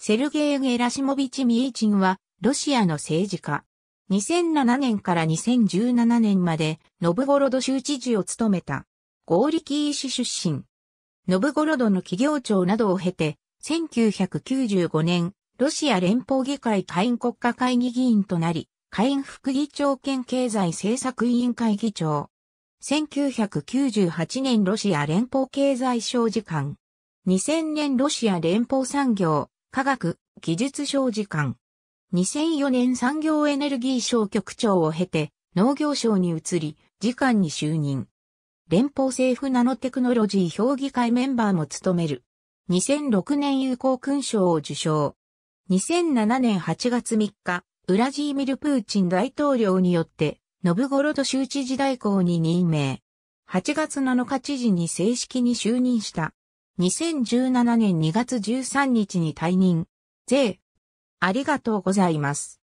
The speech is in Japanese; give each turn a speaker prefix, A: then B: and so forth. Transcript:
A: セルゲ
B: イ・ゲラシモビチ・ミーチンは、ロシアの政治家。2007年から2017年まで、ノブゴロド州知事を務めた。ゴーリキー市出身。ノブゴロドの企業長などを経て、1995年、ロシア連邦議会下院国家会議議員となり、下院副議長兼経済政策委員会議長。1998年ロシア連邦経済省次官。2000年ロシア連邦産業科学、技術省次官。2004年産業エネルギー省局長を経て、農業省に移り、次官に就任。連邦政府ナノテクノロジー評議会メンバーも務める。2006年友好勲章を受賞。2007年8月3日、ウラジーミル・プーチン大統領によって、ノブゴロド州知事代行に任命。8月7日知事に正式に就任した。2017年2月13日に退任。
C: 税、
D: ありがとうございます。